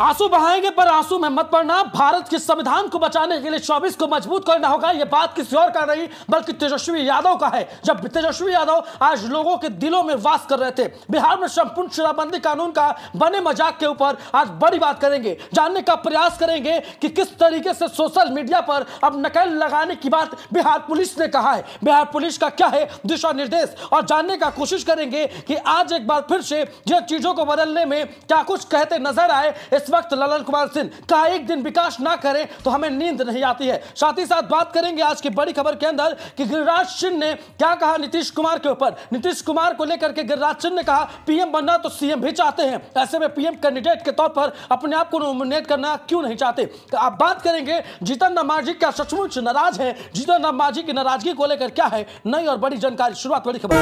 आंसू बहाएंगे पर आंसू में मत पड़ना भारत के संविधान को बचाने के लिए चौबीस को मजबूत करना होगा यह बात किसी और का नहीं बल्कि तेजस्वी यादव का है जब तेजस्वी यादव आज लोगों के दिलों में वास कर रहे थे बिहार में संपूर्ण शराबबंदी कानून का बने मजाक के ऊपर आज बड़ी बात करेंगे जानने का प्रयास करेंगे कि किस तरीके से सोशल मीडिया पर अब नकल लगाने की बात बिहार पुलिस ने कहा है बिहार पुलिस का क्या है दिशा निर्देश और जानने का कोशिश करेंगे कि आज एक बार फिर से यह चीजों को बदलने में क्या कुछ कहते नजर आए वक्त ललन कुमार सिंह का एक दिन विकास ना करें तो हमें नींद नहीं आती है साथ ही साथ बात करेंगे आज की बड़ी खबर के अंदर कि गिरिराज सिंह ने क्या कहा नीतीश कुमार के ऊपर नीतीश कुमार को लेकर के गिरिराज सिंह ने कहा पीएम बनना तो सीएम भी चाहते हैं ऐसे में पीएम कैंडिडेट के तौर पर अपने आप को नॉमिनेट करना क्यों नहीं चाहते तो आप बात करेंगे जीतन राम मांझी क्या सचमुच नाराज है जीतन राम मांझी की नाराजगी को लेकर क्या है नई और बड़ी जानकारी शुरुआत बड़ी खबर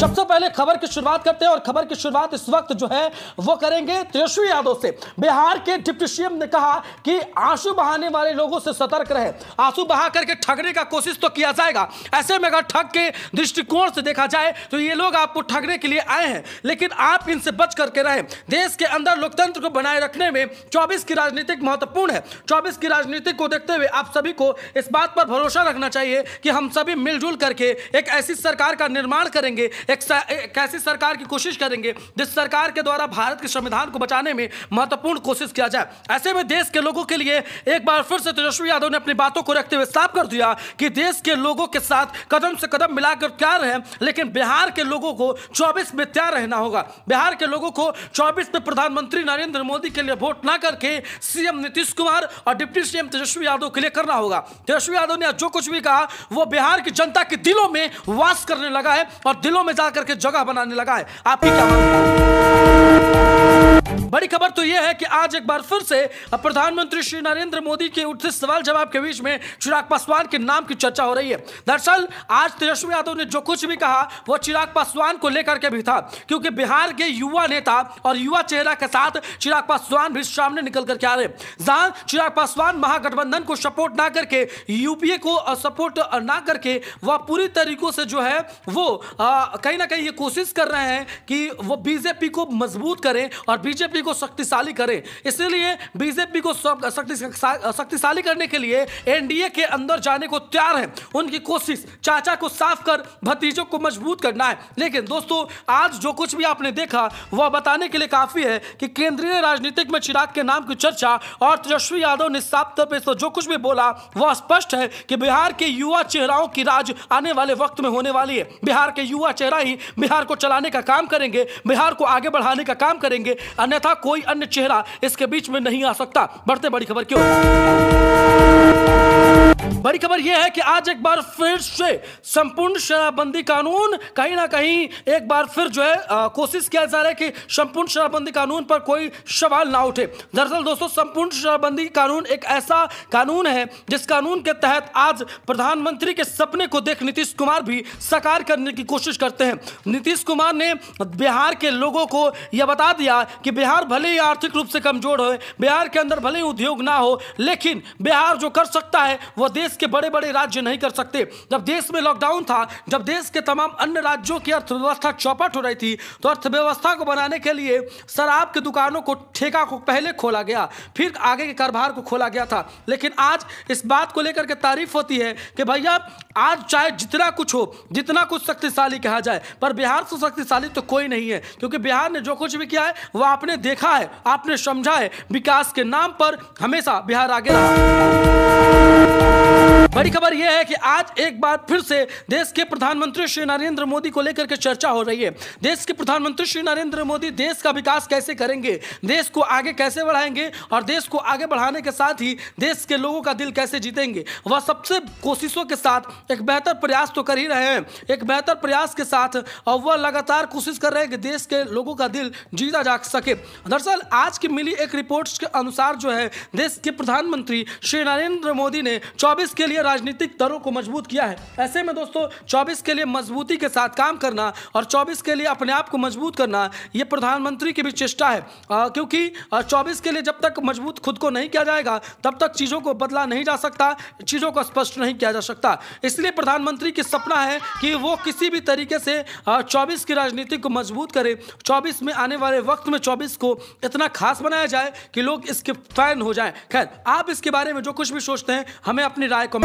सबसे पहले खबर की शुरुआत करते हैं और खबर की शुरुआत इस वक्त जो है वो करेंगे तेजस्वी यादव से बिहार के डिप्टी सीएम ने कहा कि आंसू बहाने वाले लोगों से सतर्क रहे आंसू बहा करके ठगने का कोशिश तो किया जाएगा ऐसे में अगर ठग के दृष्टिकोण से देखा जाए तो ये लोग आपको ठगने के लिए आए हैं लेकिन आप इनसे बच करके रहे देश के अंदर लोकतंत्र को बनाए रखने में चौबीस की राजनीतिक महत्वपूर्ण है चौबीस की राजनीति को देखते हुए आप सभी को इस बात पर भरोसा रखना चाहिए कि हम सभी मिलजुल करके एक ऐसी सरकार का निर्माण करेंगे एक, एक ऐसी सरकार की कोशिश करेंगे जिस सरकार के द्वारा भारत के संविधान को बचाने में महत्वपूर्ण कोशिश किया जाए ऐसे में देश के लोगों के लिए एक बार फिर से तेजस्वी यादव ने अपनी बातों को रखते हुए साफ कर दिया कि देश के लोगों के साथ कदम से कदम मिलाकर तैयार है लेकिन बिहार के लोगों को चौबीस में तैयार रहना होगा बिहार के लोगों को चौबीस में प्रधानमंत्री नरेंद्र मोदी के लिए वोट ना करके सीएम नीतीश कुमार और डिप्टी सीएम तेजस्वी यादव के लिए करना होगा तेजस्वी यादव ने जो कुछ भी कहा वो बिहार की जनता के दिलों में वास करने लगा है और दिलों में जाकर करके जगह बनाने लगा है आपकी क्या बात बड़ी खबर तो यह है कि आज एक बार फिर से प्रधानमंत्री श्री नरेंद्र मोदी के उठते सवाल जवाब के बीच में चिराग पासवान के नाम की चर्चा हो रही है दरअसल आज तेजस्वी यादव ने जो कुछ भी कहा वो चिराग पासवान को लेकर के भी था क्योंकि बिहार के युवा नेता और युवा चेहरा के साथ चिराग पासवान भी सामने निकल करके आ रहे जहां चिराग पासवान महागठबंधन को सपोर्ट ना करके यूपीए को सपोर्ट ना करके वह पूरी तरीकों से जो है वो कहीं ना कहीं ये कोशिश कर रहे हैं कि वो बीजेपी को मजबूत करें और बीजेपी बीजेपी को शक्तिशाली करें इसलिए बीजेपी को शक्तिशाली करने के लिए एनडीए के अंदर जाने को तैयार है उनकी कोशिश चाचा को साफ कर भतीजों को मजबूत करना है लेकिन दोस्तों आज जो कुछ भी आपने देखा वह बताने के लिए काफी है कि केंद्रीय राजनीतिक में चिराग के नाम की चर्चा और तेजस्वी यादव ने साफ तौर पर जो कुछ भी बोला वह स्पष्ट है कि बिहार के युवा चेहराओं की राज आने वाले वक्त में होने वाली है बिहार के युवा चेहरा ही बिहार को चलाने का काम करेंगे बिहार को आगे बढ़ाने का काम करेंगे अन्यथा तथा कोई अन्य चेहरा इसके बीच में नहीं आ सकता बढ़ते बड़ी खबर क्यों बड़ी खबर यह है कि आज एक बार फिर से संपूर्ण शराबबंदी कानून कहीं ना कहीं एक बार फिर जो है कोशिश किया जा रहा है कि संपूर्ण शराबबंदी कानून पर कोई सवाल ना उठे दरअसल दोस्तों संपूर्ण शराबबंदी कानून एक ऐसा कानून है जिस कानून के तहत आज प्रधानमंत्री के सपने को देख नीतीश कुमार भी साकार करने की कोशिश करते हैं नीतीश कुमार ने बिहार के लोगों को यह बता दिया कि बिहार भले ही आर्थिक रूप से कमजोर हो बिहार के अंदर भले ही उद्योग ना हो लेकिन बिहार जो कर सकता है वो वह देश के बड़े बड़े राज्य नहीं कर सकते जब देश में लॉकडाउन था जब देश के तमाम अन्य राज्यों की अर्थव्यवस्था चौपट हो रही थी तो अर्थव्यवस्था को बनाने के लिए शराब की दुकानों को ठेका को पहले खोला गया फिर आगे के कारभार को खोला गया था लेकिन आज इस बात को लेकर के तारीफ होती है कि भैया आज चाहे जितना कुछ हो जितना कुछ शक्तिशाली कहा जाए पर बिहार से शक्तिशाली तो कोई नहीं है क्योंकि बिहार ने जो कुछ भी किया है वह आपने देखा है आपने समझा है विकास के नाम पर हमेशा बिहार आगे रहा Bye. बड़ी खबर यह है कि आज एक बार फिर से देश के प्रधानमंत्री श्री नरेंद्र मोदी को लेकर के चर्चा हो रही है देश के प्रधानमंत्री श्री नरेंद्र मोदी देश का विकास कैसे करेंगे देश को आगे कैसे बढ़ाएंगे और देश को आगे बढ़ाने के साथ ही देश के लोगों का दिल कैसे जीतेंगे वह सबसे कोशिशों के साथ एक बेहतर प्रयास तो कर ही रहे हैं एक बेहतर प्रयास के साथ और वह लगातार कोशिश कर रहे हैं कि देश के लोगों का दिल जीता जा सके दरअसल आज की मिली एक रिपोर्ट के अनुसार जो है देश के प्रधानमंत्री श्री नरेंद्र मोदी ने चौबीस के लिए राजनीतिक दलों को मजबूत किया है ऐसे में दोस्तों चौबीस के लिए मजबूती के साथ काम करना और चौबीस के लिए अपने आप को मजबूत करना ये प्रधानमंत्री की भी चेष्टा है आ, क्योंकि चौबीस के लिए जब तक मजबूत खुद को नहीं किया जाएगा तब तक चीज़ों को बदला नहीं जा सकता चीज़ों को स्पष्ट नहीं किया जा सकता इसलिए प्रधानमंत्री की सपना है कि वो किसी भी तरीके से चौबीस की राजनीति को मजबूत करे चौबीस में आने वाले वक्त में चौबीस को इतना खास बनाया जाए कि लोग इसके फैन हो जाए खैर आप इसके बारे में जो कुछ भी सोचते हैं हमें अपनी राय को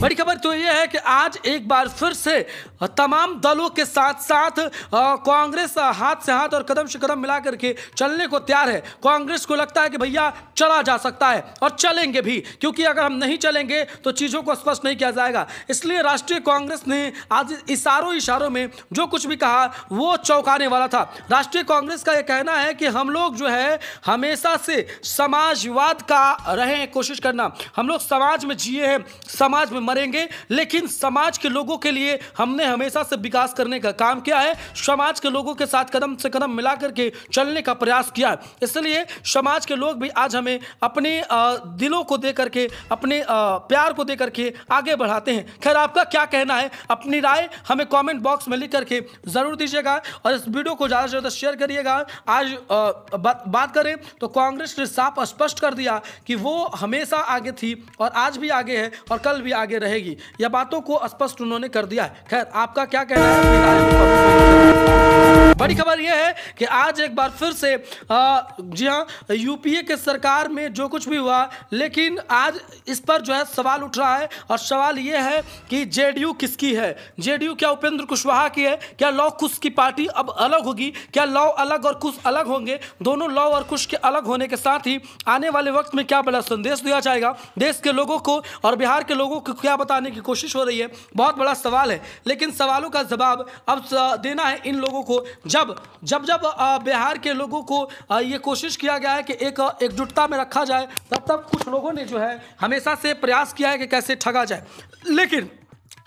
बड़ी खबर तो यह है कि आज एक बार फिर से तमाम दलों के साथ साथ कांग्रेस हाथ से हाथ और कदम से कदम मिला करके चलने को तैयार है कांग्रेस को लगता है कि भैया चला जा सकता है और चलेंगे भी क्योंकि अगर हम नहीं चलेंगे तो चीज़ों को स्पष्ट नहीं किया जाएगा इसलिए राष्ट्रीय कांग्रेस ने आज इशारों इशारों में जो कुछ भी कहा वो चौंकाने वाला था राष्ट्रीय कांग्रेस का यह कहना है कि हम लोग जो है हमेशा से समाजवाद का रहे कोशिश करना हम लोग समाज में जिए हैं समाज में मरेंगे लेकिन समाज के लोगों के लिए हमने हमेशा से विकास करने का काम किया है समाज के लोगों के साथ कदम से कदम मिला करके चलने का प्रयास किया इसलिए समाज के लोग भी आज हमें अपने दिलों को दे करके अपने प्यार को दे करके आगे बढ़ाते हैं खैर आपका क्या कहना है अपनी राय हमें कॉमेंट बॉक्स में लिख करके ज़रूर दीजिएगा और इस वीडियो को ज़्यादा से ज़्यादा शेयर करिएगा आज बात करें तो कांग्रेस ने साफ स्पष्ट कर दिया कि वो हमेशा आगे थी और आज भी आगे है और कल भी आगे आगे रहेगी यह बातों को स्पष्ट उन्होंने कर दिया है खैर आपका क्या कहना है बड़ी खबर यह है कि आज एक बार फिर से आ, जी हाँ यूपीए के सरकार में जो कुछ भी हुआ लेकिन आज इस पर जो है सवाल उठ रहा है और सवाल यह है कि जेडीयू किसकी है जेडीयू क्या उपेंद्र कुशवाहा की है क्या लॉ कुश की पार्टी अब अलग होगी क्या लॉ अलग और कुश अलग होंगे दोनों लॉ और कुश के अलग होने के साथ ही आने वाले वक्त में क्या बड़ा संदेश दिया जाएगा देश के लोगों को और बिहार के लोगों को क्या बताने की कोशिश हो रही है बहुत बड़ा सवाल है लेकिन सवालों का जवाब अब देना है इन लोगों को जब जब जब बिहार के लोगों को ये कोशिश किया गया है कि एक एकजुटता में रखा जाए तब तब कुछ लोगों ने जो है हमेशा से प्रयास किया है कि कैसे ठगा जाए लेकिन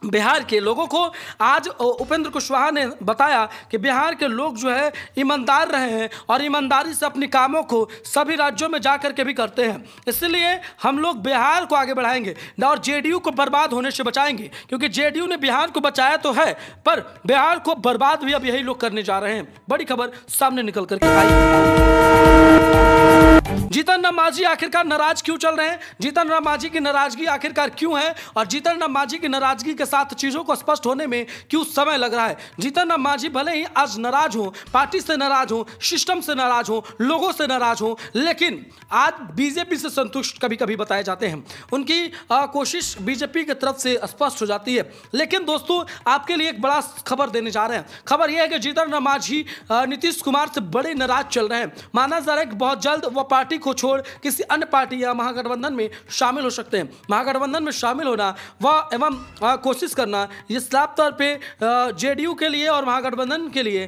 बिहार के लोगों को आज उपेंद्र कुशवाहा ने बताया कि बिहार के लोग जो है ईमानदार रहे हैं और ईमानदारी से अपने कामों को सभी राज्यों में जा कर के भी करते हैं इसलिए हम लोग बिहार को आगे बढ़ाएंगे और जेडीयू को बर्बाद होने से बचाएंगे क्योंकि जेडीयू ने बिहार को बचाया तो है पर बिहार को बर्बाद भी अब यही लोग करने जा रहे हैं बड़ी खबर सामने निकल करके आई जीतन राम मांझी आखिरकार नाराज क्यों चल रहे हैं जीतन राम मांझी की नाराजगी आखिरकार क्यों है और जीतन राम मांझी की नाराजगी के साथ चीज़ों को स्पष्ट होने में क्यों समय लग रहा है जीतन राम मांझी भले ही आज नाराज हों पार्टी से नाराज हों सिस्टम से नाराज हों लोगों से नाराज हों लेकिन आज बीजेपी से संतुष्ट कभी कभी बताए जाते हैं उनकी आ, कोशिश बीजेपी की तरफ से स्पष्ट हो जाती है लेकिन दोस्तों आपके लिए एक बड़ा खबर देने जा रहे हैं खबर यह है कि जीतन राम मांझी नीतीश कुमार से बड़े नाराज चल रहे हैं माना जा रहा है कि बहुत जल्द वह पार्टी को छोड़ किसी अन्य पार्टी या महागठबंधन में शामिल हो सकते हैं महागठबंधन में शामिल होना व एवं कोशिश करना ये साफ तौर पर जेडीयू के लिए और महागठबंधन के लिए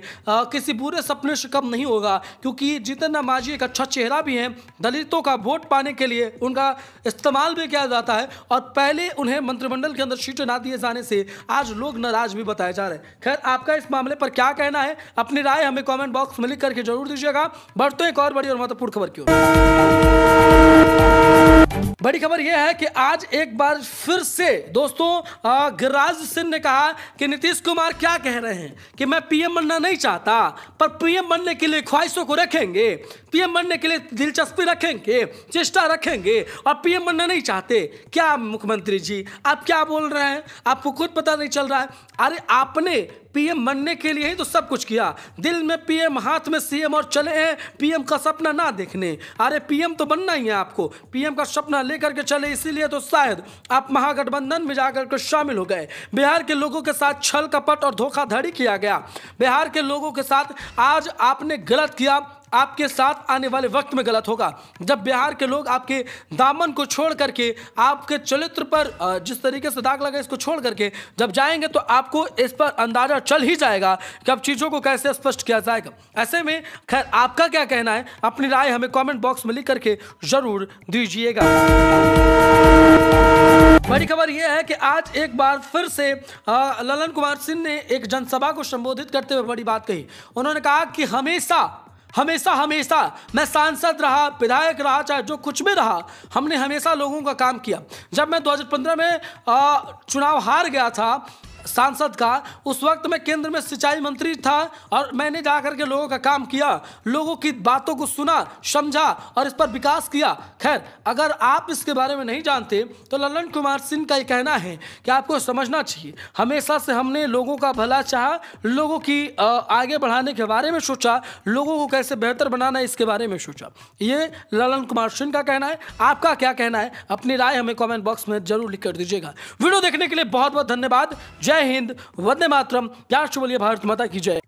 किसी बुरे सपने से कम नहीं होगा क्योंकि जितेंद्र मांझी एक अच्छा चेहरा भी है दलितों का वोट पाने के लिए उनका इस्तेमाल भी किया जाता है और पहले उन्हें मंत्रिमंडल के अंदर सीटें ना दिए जाने से आज लोग नाराज भी बताए जा रहे हैं खैर आपका इस मामले पर क्या कहना है अपनी राय हमें कॉमेंट बॉक्स में लिख करके जरूर दीजिएगा बढ़ते एक और बड़ी और महत्वपूर्ण खबर की ओर बड़ी खबर यह है कि आज एक बार फिर से दोस्तों गिरिराज सिंह ने कहा कि नीतीश कुमार क्या कह रहे हैं कि मैं पीएम बनना नहीं चाहता पर पीएम बनने के लिए ख्वाहिशों को रखेंगे पीएम बनने के लिए दिलचस्पी रखेंगे चेष्टा रखेंगे और पीएम बनना नहीं चाहते क्या मुख्यमंत्री जी आप क्या बोल रहे हैं आपको खुद पता नहीं चल रहा है अरे आपने पीएम बनने के लिए ही तो सब कुछ किया दिल में पीएम हाथ में सीएम और चले हैं पीएम का सपना ना देखने अरे पीएम तो बनना ही है आपको पीएम का सपना लेकर के चले इसीलिए तो शायद आप महागठबंधन में जाकर के शामिल हो गए बिहार के लोगों के साथ छल कपट और धोखाधड़ी किया गया बिहार के लोगों के साथ आज आपने गलत किया आपके साथ आने वाले वक्त में गलत होगा जब बिहार के लोग आपके दामन को छोड़ करके आपके चरित्र पर जिस तरीके से दाग लगा इसको छोड़ करके जब जाएंगे तो आपको इस पर अंदाजा चल ही जाएगा कि अब चीज़ों को कैसे स्पष्ट किया जाएगा ऐसे में खैर आपका क्या कहना है अपनी राय हमें कॉमेंट बॉक्स में लिख करके ज़रूर दीजिएगा बड़ी खबर यह है कि आज एक बार फिर से ललन कुमार सिंह ने एक जनसभा को संबोधित करते हुए बड़ी बात कही उन्होंने कहा कि हमेशा हमेशा हमेशा मैं सांसद रहा विधायक रहा चाहे जो कुछ भी रहा हमने हमेशा लोगों का काम किया जब मैं 2015 में आ, चुनाव हार गया था सांसद का उस वक्त मैं केंद्र में सिंचाई मंत्री था और मैंने जा के लोगों का काम किया लोगों की बातों को सुना समझा और इस पर विकास किया खैर अगर आप इसके बारे में नहीं जानते तो ललन कुमार सिंह का ये कहना है कि आपको समझना चाहिए हमेशा से हमने लोगों का भला चाहा लोगों की आगे बढ़ाने के बारे में सोचा लोगों को कैसे बेहतर बनाना है इसके बारे में सोचा ये ललन कुमार सिंह का कहना है आपका क्या कहना है अपनी राय हमें कॉमेंट बॉक्स में जरूर लिख कर दीजिएगा वीडियो देखने के लिए बहुत बहुत धन्यवाद जय जय हिंद वंदे मातरम राष्ट्र बोलिए भारत माता की जय